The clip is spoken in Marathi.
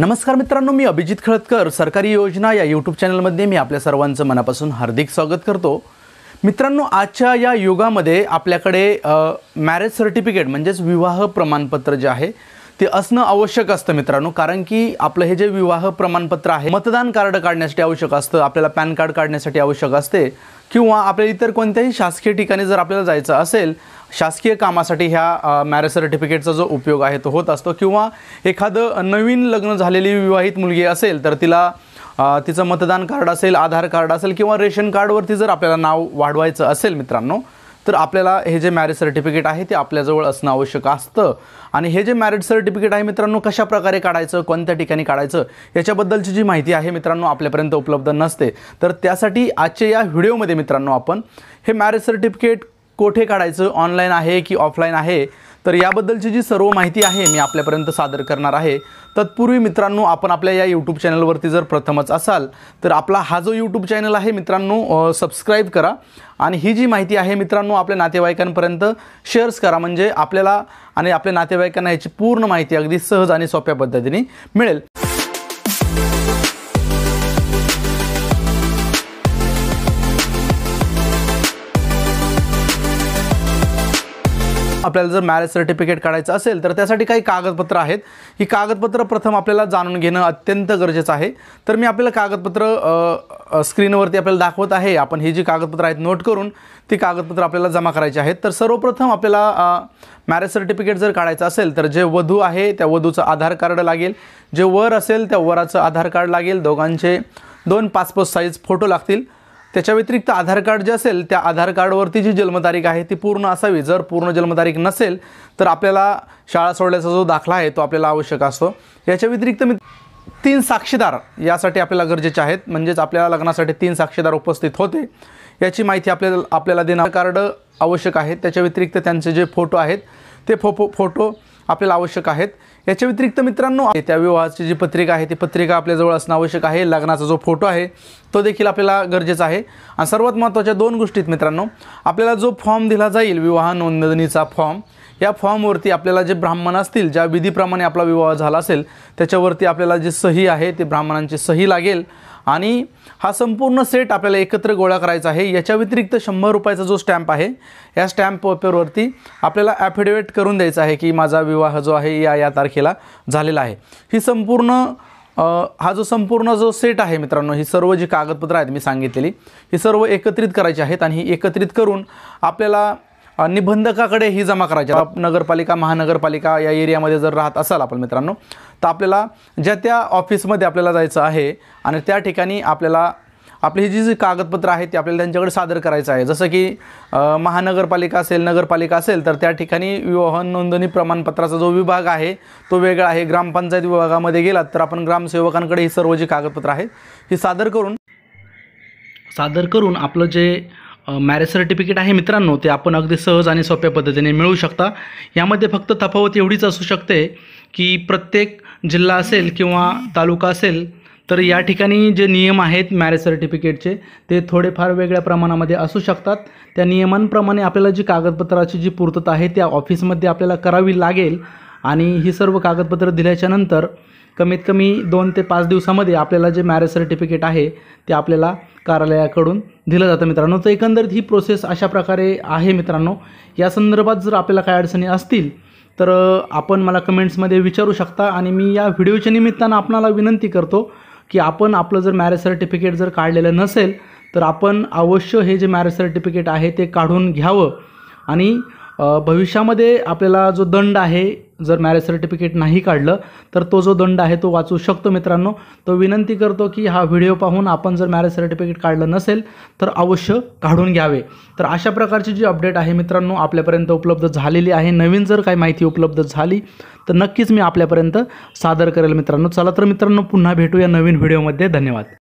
नमस्कार मित्रांनो मी अभिजित खळदकर सरकारी योजना या यूट्यूब चॅनलमध्ये मी आपल्या सर्वांचं मनापासून हार्दिक स्वागत करतो मित्रांनो आजच्या या युगामध्ये आपल्याकडे मॅरेज सर्टिफिकेट म्हणजेच विवाह प्रमाणपत्र जे आहे ते असणं आवश्यक असतं मित्रांनो कारण की आपलं हे जे विवाह प्रमाणपत्र आहे मतदान कार्ड काढण्यासाठी आवश्यक असतं आपल्याला पॅन कार्ड काढण्यासाठी आवश्यक असते किंवा आपल्या इतर कोणत्याही शासकीय ठिकाणी जर आपल्याला जायचं असेल शासकीय कामासाठी ह्या मॅरेज सर्टिफिकेटचा जो उपयोग आहे तो होत असतो किंवा एखादं नवीन लग्न झालेली विवाहित मुलगी असेल तर तिला तिचं मतदान कार्ड असेल आधार कार्ड असेल किंवा रेशन कार्डवरती जर आपल्याला नाव वाढवायचं असेल मित्रांनो तर आपल्याला हे जे मॅरेज सर्टिफिकेट आहे ते आपल्याजवळ असणं आवश्यक असतं आणि हे जे मॅरेज सर्टिफिकेट आहे मित्रांनो कशा प्रकारे काढायचं कोणत्या ठिकाणी काढायचं याच्याबद्दलची जी माहिती आहे मित्रांनो आपल्यापर्यंत उपलब्ध नसते तर त्यासाठी आजच्या या व्हिडिओमध्ये मित्रांनो आपण हे मॅरेज सर्टिफिकेट कोठे काढायचं ऑनलाईन आहे की ऑफलाईन आहे तर याबद्दलची जी सर्व माहिती आहे मी आपल्यापर्यंत सादर करणार आहे तत्पूर्वी मित्रांनो आपण आपल्या या यूट्यूब चॅनलवरती जर प्रथमच असाल तर आपला हा जो यूट्यूब चॅनल आहे मित्रांनो सबस्क्राईब करा आणि ही जी माहिती आहे मित्रांनो आपल्या नातेवाईकांपर्यंत शेअर्स करा म्हणजे आपल्याला आणि आपल्या नातेवाईकांना याची पूर्ण माहिती अगदी सहज आणि सोप्या पद्धतीने मिळेल आपल्याला जर मॅरेज सर्टिफिकेट काढायचं असेल तर त्यासाठी काही कागदपत्र आहेत ही कागदपत्र प्रथम आपल्याला जाणून घेणं अत्यंत गरजेचं आहे तर मी आपल्याला कागदपत्र स्क्रीनवरती आपल्याला दाखवत आहे आपण ही जी कागदपत्र आहेत नोट करून ती कागदपत्र आपल्याला जमा करायची आहेत तर सर्वप्रथम आपल्याला मॅरेज सर्टिफिकेट जर काढायचं असेल तर जे वधू आहे त्या वधूचं आधार कार्ड लागेल जे वर असेल त्या वराचं आधार कार्ड लागेल दोघांचे दोन पासपोर्ट साईज फोटो लागतील त्याच्या व्यतिरिक्त आधार कार्ड जे असेल त्या आधार कार्डवरती जी जन्मतारीख आहे ती पूर्ण असावी जर पूर्ण जन्मतारीख नसेल तर आपल्याला शाळा सोडल्याचा जो दाखला आहे तो आपल्याला आवश्यक असतो याच्या व्यतिरिक्त मी तीन साक्षीदार यासाठी आपल्याला गरजेचे आहेत म्हणजेच आपल्याला लग्नासाठी तीन साक्षीदार उपस्थित होते याची माहिती आपल्याला आपल्याला देणार कार्ड आवश्यक आहे त्याच्या व्यतिरिक्त त्यांचे जे फोटो आहेत ते फो फोटो आपल्याला आवश्यक आहेत याच्या व्यतिरिक्त मित्रांनो त्या विवाहाची जी पत्रिका आहे ती पत्रिका आपल्याजवळ असणं आवश्यक आहे लग्नाचा जो फोटो आहे तो देखील आपल्याला गरजेचा आहे आणि सर्वात महत्त्वाच्या दोन गोष्टीत मित्रांनो आपल्याला जो फॉर्म दिला जाईल विवाह नोंदणीचा फॉर्म या फॉर्मवरती आपल्याला जे ब्राह्मण असतील ज्या विधीप्रमाणे आपला विवाह झाला असेल त्याच्यावरती आपल्याला जे सही आहे ते ब्राह्मणांची सही लागेल आणि हा संपूर्ण सेट आपल्याला एकत्र गोळा करायचा आहे याच्या व्यतिरिक्त शंभर रुपयाचा जो स्टॅम्प आहे या स्टॅम्प पेपरवरती आपल्याला ॲफिडेविट करून द्यायचा आहे की माझा विवाह जो आहे या या तारखेला झालेला आहे ही संपूर्ण हा जो संपूर्ण जो सेट आहे मित्रांनो ही सर्व जी कागदपत्रं आहेत मी सांगितलेली ही सर्व एकत्रित करायची आहेत आणि ही एकत्रित करून आपल्याला निबंधकाकडे ही जमा करायची नगरपालिका महानगरपालिका या एरियामध्ये जर राहत असाल आपण मित्रांनो तर आपल्याला ज्या त्या ऑफिसमध्ये आपल्याला जायचं आहे आणि त्या ठिकाणी आपल्याला आपली ही जी जी कागदपत्रं आहेत ती आपल्याला त्यांच्याकडे सादर करायचं आहे जसं की महानगरपालिका असेल नगरपालिका असेल तर त्या ठिकाणी विवाहन नोंदणी प्रमाणपत्राचा जो विभाग आहे तो वेगळा आहे ग्रामपंचायत विभागामध्ये गेलात तर आपण ग्रामसेवकांकडे ही सर्व जी कागदपत्र आहेत ही सादर करून सादर करून आपलं जे मॅरेज सर्टिफिकेट आहे मित्रांनो ते आपण अगदी सहज आणि सोप्या पद्धतीने मिळू शकता यामध्ये फक्त तफावत एवढीच असू शकते की प्रत्येक जिल्हा असेल किंवा तालुका असेल तर या ठिकाणी जे नियम आहेत मॅरेज सर्टिफिकेटचे ते थोडेफार वेगळ्या प्रमाणामध्ये असू शकतात त्या नियमांप्रमाणे आपल्याला जी कागदपत्राची जी पूर्तता आहे त्या ऑफिसमध्ये आपल्याला करावी लागेल आणि ही सर्व कागदपत्रं दिल्याच्यानंतर कमीत कमी दोन ते पाच दिवसामध्ये आपल्याला जे मॅरेज सर्टिफिकेट आहे ते आपल्याला कार्यालयाकडून दिलं जातं मित्रांनो तर एकंदरीत ही प्रोसेस अशा प्रकारे आहे मित्रांनो या संदर्भात जर आपल्याला काय अडचणी असतील तर आपण मला कमेंट्समध्ये विचारू शकता आणि मी या व्हिडिओच्या निमित्तानं आपणाला विनंती करतो की आपण आपलं जर मॅरेज सर्टिफिकेट जर काढलेलं नसेल तर आपण अवश्य हे जे मॅरेज सर्टिफिकेट आहे ते काढून घ्यावं आणि भविष्यामध्ये आपल्याला जो दंड आहे जर मॅरेज सर्टिफिकेट नाही काढलं तर तो जो दंड आहे तो वाचू शकतो मित्रांनो तो विनंती करतो की हा व्हिडिओ पाहून आपण जर मॅरेज सर्टिफिकेट काढलं नसेल तर अवश्य काढून घ्यावे तर अशा प्रकारची जी अपडेट आहे मित्रांनो आपल्यापर्यंत उपलब्ध झालेली आहे नवीन जर काही माहिती उपलब्ध झाली तर नक्कीच मी आपल्यापर्यंत सादर करेल मित्रांनो चला तर मित्रांनो पुन्हा भेटूया नवीन व्हिडिओमध्ये धन्यवाद